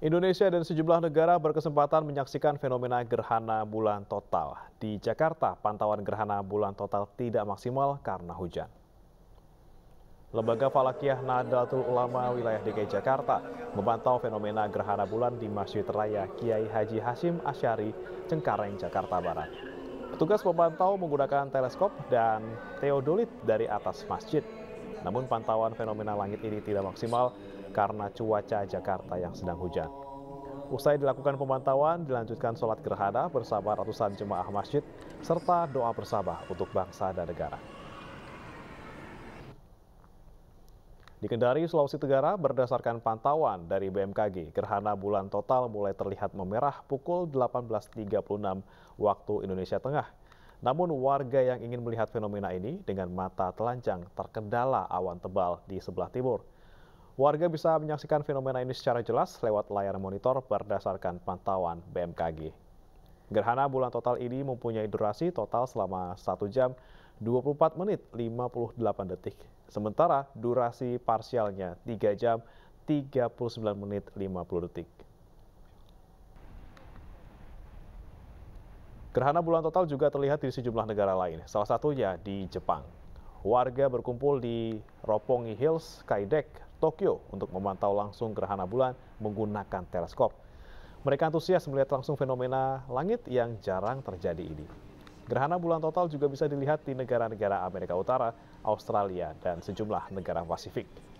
Indonesia dan sejumlah negara berkesempatan menyaksikan fenomena gerhana bulan total. Di Jakarta, pantauan gerhana bulan total tidak maksimal karena hujan. Lembaga Falakiyah Nadatul Ulama wilayah DKI Jakarta memantau fenomena gerhana bulan di Masjid Raya Kiai Haji Hashim Asyari, Cengkareng, Jakarta Barat. Petugas memantau menggunakan teleskop dan teodolit dari atas masjid. Namun pantauan fenomena langit ini tidak maksimal karena cuaca Jakarta yang sedang hujan. Usai dilakukan pemantauan, dilanjutkan sholat gerhana bersama ratusan jemaah masjid serta doa bersama untuk bangsa dan negara. Di Kendari, Sulawesi Tenggara, berdasarkan pantauan dari BMKG, gerhana bulan total mulai terlihat memerah pukul 18.36 waktu Indonesia Tengah. Namun warga yang ingin melihat fenomena ini dengan mata telanjang terkendala awan tebal di sebelah timur. Warga bisa menyaksikan fenomena ini secara jelas lewat layar monitor berdasarkan pantauan BMKG. Gerhana bulan total ini mempunyai durasi total selama 1 jam 24 menit 58 detik. Sementara durasi parsialnya 3 jam 39 menit 50 detik. Gerhana bulan total juga terlihat di sejumlah negara lain, salah satunya di Jepang. Warga berkumpul di Ropongi Hills, Kaidek, Tokyo untuk memantau langsung gerhana bulan menggunakan teleskop. Mereka antusias melihat langsung fenomena langit yang jarang terjadi ini. Gerhana bulan total juga bisa dilihat di negara-negara Amerika Utara, Australia, dan sejumlah negara Pasifik.